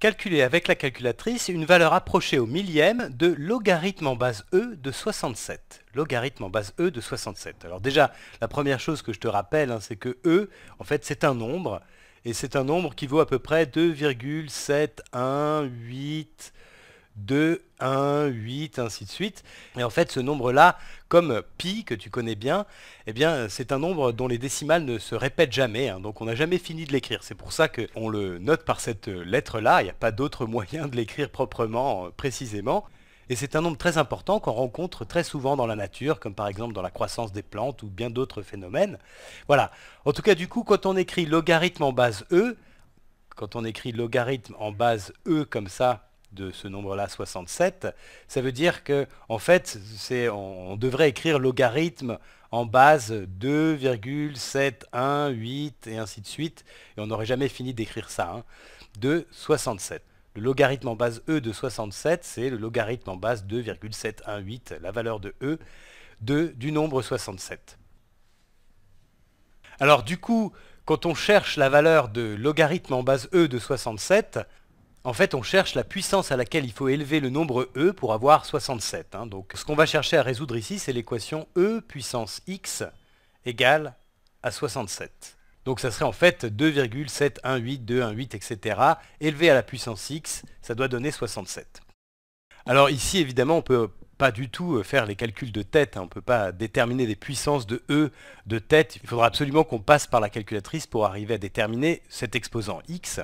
Calculez avec la calculatrice une valeur approchée au millième de logarithme en base E de 67. Logarithme en base E de 67. Alors déjà, la première chose que je te rappelle, hein, c'est que E, en fait, c'est un nombre. Et c'est un nombre qui vaut à peu près 2,718... 2, 1, 8, ainsi de suite. Et en fait, ce nombre-là, comme pi que tu connais bien, eh bien, c'est un nombre dont les décimales ne se répètent jamais. Hein. donc, on n'a jamais fini de l'écrire. C'est pour ça qu'on le note par cette lettre-là. Il n'y a pas d'autre moyen de l'écrire proprement, euh, précisément. Et c'est un nombre très important qu'on rencontre très souvent dans la nature, comme par exemple dans la croissance des plantes ou bien d'autres phénomènes. Voilà. En tout cas, du coup, quand on écrit logarithme en base E, quand on écrit logarithme en base E comme ça, de ce nombre-là 67, ça veut dire que en fait, on, devrait écrire logarithme en base 2,718 et ainsi de suite, et on n'aurait jamais fini d'écrire ça, hein, de 67. Le logarithme en base E de 67, c'est le logarithme en base 2,718, la valeur de E, de, du nombre 67. Alors du coup, quand on cherche la valeur de logarithme en base E de 67, en fait, on cherche la puissance à laquelle il faut élever le nombre e pour avoir 67. Hein. Donc, ce qu'on va chercher à résoudre ici, c'est l'équation e puissance x égale à 67. Donc ça serait en fait 2,718218, etc. Élevé à la puissance x, ça doit donner 67. Alors ici, évidemment, on ne peut pas du tout euh, faire les calculs de tête. Hein. On ne peut pas déterminer les puissances de E de tête. Il faudra absolument qu'on passe par la calculatrice pour arriver à déterminer cet exposant X.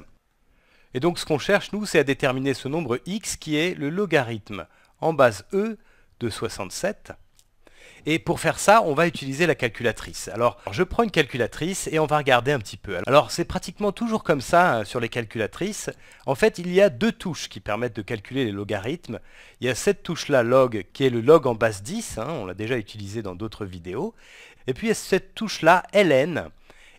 Et donc ce qu'on cherche, nous, c'est à déterminer ce nombre x qui est le logarithme en base E de 67. Et pour faire ça, on va utiliser la calculatrice. Alors, je prends une calculatrice et on va regarder un petit peu. Alors, c'est pratiquement toujours comme ça hein, sur les calculatrices. En fait, il y a deux touches qui permettent de calculer les logarithmes. Il y a cette touche-là, log, qui est le log en base 10. Hein, on l'a déjà utilisé dans d'autres vidéos. Et puis, il y a cette touche-là, ln.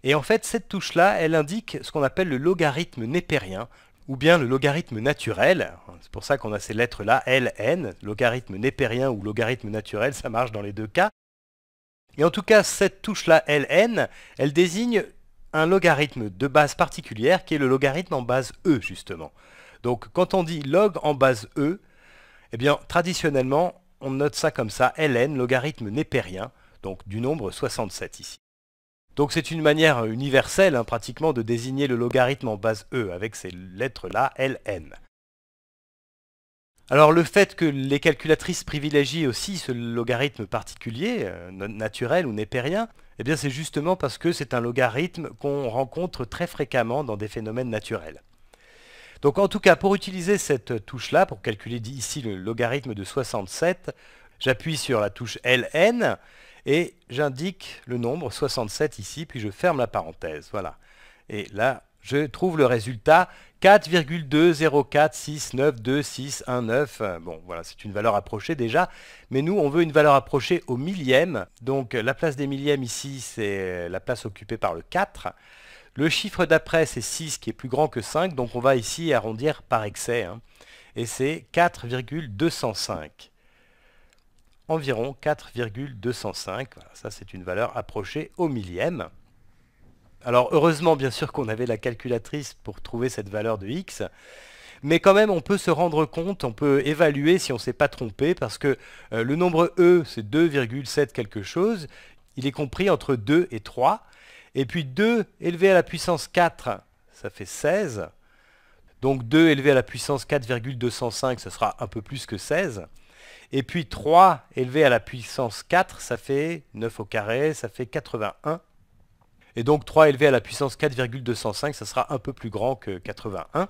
Et en fait, cette touche-là, elle indique ce qu'on appelle le logarithme népérien ou bien le logarithme naturel, c'est pour ça qu'on a ces lettres-là, ln, logarithme népérien ou logarithme naturel, ça marche dans les deux cas. Et en tout cas, cette touche-là, ln, elle désigne un logarithme de base particulière qui est le logarithme en base e, justement. Donc quand on dit log en base e, eh bien traditionnellement, on note ça comme ça, ln, logarithme népérien, donc du nombre 67 ici. Donc c'est une manière universelle hein, pratiquement de désigner le logarithme en base E avec ces lettres-là, Ln. Alors le fait que les calculatrices privilégient aussi ce logarithme particulier, euh, naturel ou népérien, eh bien c'est justement parce que c'est un logarithme qu'on rencontre très fréquemment dans des phénomènes naturels. Donc en tout cas, pour utiliser cette touche-là, pour calculer ici le logarithme de 67, j'appuie sur la touche Ln, et j'indique le nombre 67 ici, puis je ferme la parenthèse. Voilà. Et là, je trouve le résultat 4,204692619. Bon, voilà, c'est une valeur approchée déjà, mais nous, on veut une valeur approchée au millième. Donc la place des millièmes ici, c'est la place occupée par le 4. Le chiffre d'après, c'est 6 qui est plus grand que 5, donc on va ici arrondir par excès. Hein. Et c'est 4,205 environ 4,205. ça, c'est une valeur approchée au millième. Alors heureusement, bien sûr, qu'on avait la calculatrice pour trouver cette valeur de x. Mais quand même, on peut se rendre compte, on peut évaluer si on ne s'est pas trompé, parce que euh, le nombre E, c'est 2,7 quelque chose. Il est compris entre 2 et 3. Et puis 2 élevé à la puissance 4, ça fait 16. Donc 2 élevé à la puissance 4,205, ça sera un peu plus que 16. Et puis 3 élevé à la puissance 4, ça fait 9 au carré, ça fait 81. Et donc 3 élevé à la puissance 4,205, ça sera un peu plus grand que 81.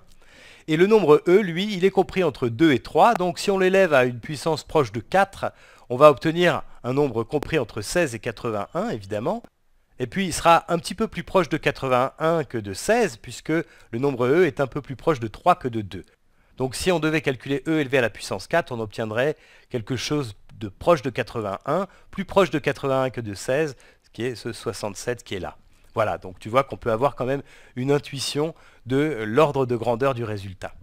Et le nombre E, lui, il est compris entre 2 et 3. Donc si on l'élève à une puissance proche de 4, on va obtenir un nombre compris entre 16 et 81, évidemment. Et puis il sera un petit peu plus proche de 81 que de 16, puisque le nombre E est un peu plus proche de 3 que de 2. Donc si on devait calculer E élevé à la puissance 4, on obtiendrait quelque chose de proche de 81, plus proche de 81 que de 16, ce qui est ce 67 qui est là. Voilà, donc tu vois qu'on peut avoir quand même une intuition de l'ordre de grandeur du résultat.